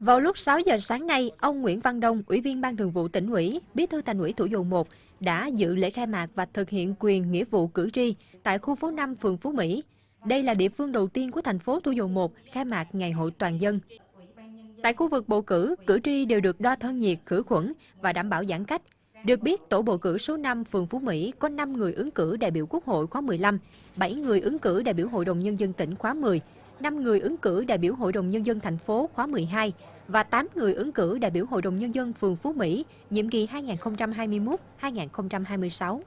Vào lúc 6 giờ sáng nay, ông Nguyễn Văn Đông, Ủy viên Ban Thường vụ tỉnh ủy, Bí thư Thành ủy Thủ dầu Một đã dự lễ khai mạc và thực hiện quyền nghĩa vụ cử tri tại khu phố 5 phường Phú Mỹ. Đây là địa phương đầu tiên của thành phố Thủ dầu Một khai mạc Ngày hội toàn dân. Tại khu vực bầu cử, cử tri đều được đo thân nhiệt, khử khuẩn và đảm bảo giãn cách. Được biết, tổ bầu cử số 5 phường Phú Mỹ có 5 người ứng cử đại biểu Quốc hội khóa 15, 7 người ứng cử đại biểu Hội đồng Nhân dân tỉnh khóa 10, 5 người ứng cử đại biểu Hội đồng Nhân dân thành phố khóa 12 và 8 người ứng cử đại biểu Hội đồng Nhân dân phường Phú Mỹ, nhiệm kỳ 2021-2026.